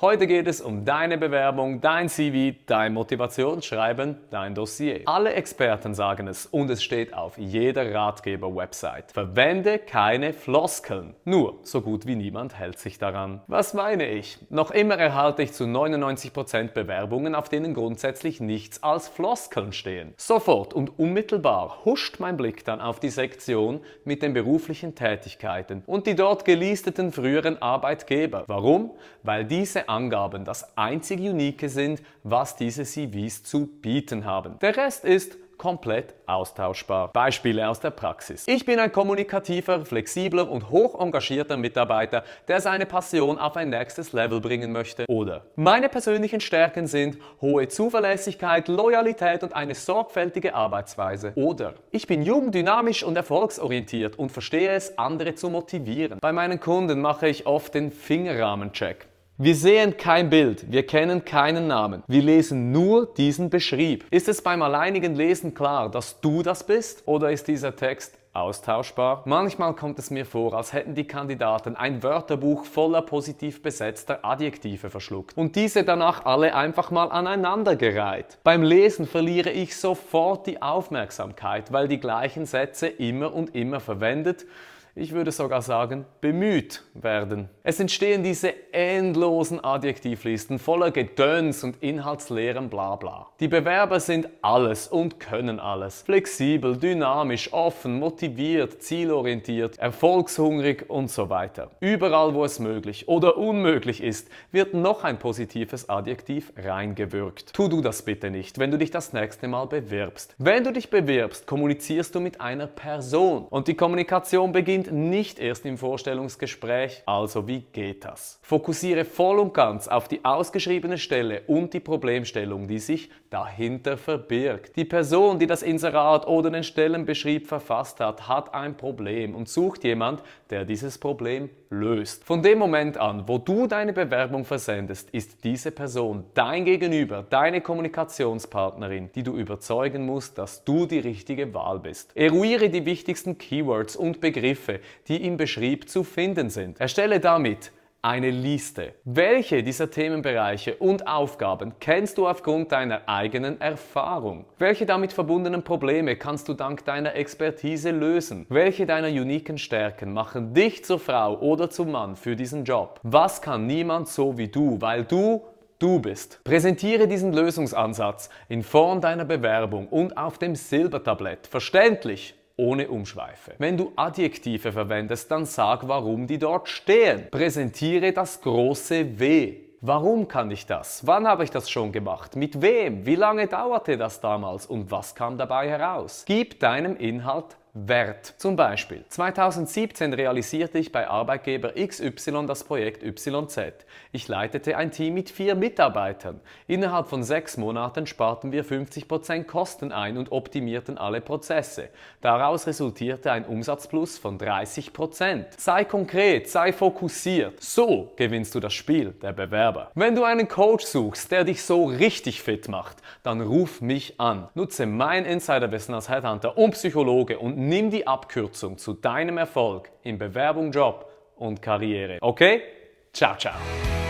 Heute geht es um deine Bewerbung, dein CV, dein Motivationsschreiben, dein Dossier. Alle Experten sagen es und es steht auf jeder Ratgeber-Website. Verwende keine Floskeln. Nur so gut wie niemand hält sich daran. Was meine ich? Noch immer erhalte ich zu 99% Bewerbungen, auf denen grundsätzlich nichts als Floskeln stehen. Sofort und unmittelbar huscht mein Blick dann auf die Sektion mit den beruflichen Tätigkeiten und die dort gelisteten früheren Arbeitgeber. Warum? Weil diese Angaben das einzig Unique sind, was diese CVs zu bieten haben. Der Rest ist komplett austauschbar. Beispiele aus der Praxis. Ich bin ein kommunikativer, flexibler und hoch engagierter Mitarbeiter, der seine Passion auf ein nächstes Level bringen möchte. Oder meine persönlichen Stärken sind hohe Zuverlässigkeit, Loyalität und eine sorgfältige Arbeitsweise. Oder ich bin jung, dynamisch und erfolgsorientiert und verstehe es, andere zu motivieren. Bei meinen Kunden mache ich oft den Fingerrahmencheck. Wir sehen kein Bild, wir kennen keinen Namen. Wir lesen nur diesen Beschrieb. Ist es beim alleinigen Lesen klar, dass du das bist oder ist dieser Text austauschbar. Manchmal kommt es mir vor, als hätten die Kandidaten ein Wörterbuch voller positiv besetzter Adjektive verschluckt und diese danach alle einfach mal aneinandergereiht. Beim Lesen verliere ich sofort die Aufmerksamkeit, weil die gleichen Sätze immer und immer verwendet ich würde sogar sagen, bemüht werden. Es entstehen diese endlosen Adjektivlisten voller Gedöns und inhaltsleeren Blabla. Die Bewerber sind alles und können alles. Flexibel, dynamisch, offen, motiviert, zielorientiert, erfolgshungrig und so weiter. Überall, wo es möglich oder unmöglich ist, wird noch ein positives Adjektiv reingewirkt. Tu du das bitte nicht, wenn du dich das nächste Mal bewirbst. Wenn du dich bewirbst, kommunizierst du mit einer Person und die Kommunikation beginnt beginnt nicht erst im Vorstellungsgespräch. Also wie geht das? Fokussiere voll und ganz auf die ausgeschriebene Stelle und die Problemstellung, die sich dahinter verbirgt. Die Person, die das Inserat oder den Stellenbeschrieb verfasst hat, hat ein Problem und sucht jemand, der dieses Problem löst. Von dem Moment an, wo du deine Bewerbung versendest, ist diese Person dein Gegenüber, deine Kommunikationspartnerin, die du überzeugen musst, dass du die richtige Wahl bist. Eruiere die wichtigsten Keywords und Begriffe Produkte, die im Beschrieb zu finden sind. Erstelle damit eine Liste. Welche dieser Themenbereiche und Aufgaben kennst du aufgrund deiner eigenen Erfahrung? Welche damit verbundenen Probleme kannst du dank deiner Expertise lösen? Welche deiner uniken Stärken machen dich zur Frau oder zum Mann für diesen Job? Was kann niemand so wie du, weil du du bist. Präsentiere diesen Lösungsansatz in Form deiner Bewerbung und auf dem Silbertablett, verständlich ohne Umschweife. Wenn du Adjektive verwendest, dann sag, warum die dort stehen. Präsentiere das große W. Warum kann ich das? Wann habe ich das schon gemacht? Mit wem? Wie lange dauerte das damals? Und was kam dabei heraus? Gib deinem Inhalt Wert. Zum Beispiel, 2017 realisierte ich bei Arbeitgeber XY das Projekt YZ. Ich leitete ein Team mit vier Mitarbeitern. Innerhalb von sechs Monaten sparten wir 50% Kosten ein und optimierten alle Prozesse. Daraus resultierte ein Umsatzplus von 30%. Sei konkret, sei fokussiert. So gewinnst du das Spiel der Bewerber. Wenn du einen Coach suchst, der dich so richtig fit macht, dann ruf mich an. Nutze mein Insiderwissen als Headhunter und Psychologe und nimm die Abkürzung zu deinem Erfolg in Bewerbung, Job und Karriere. Okay? Ciao, ciao.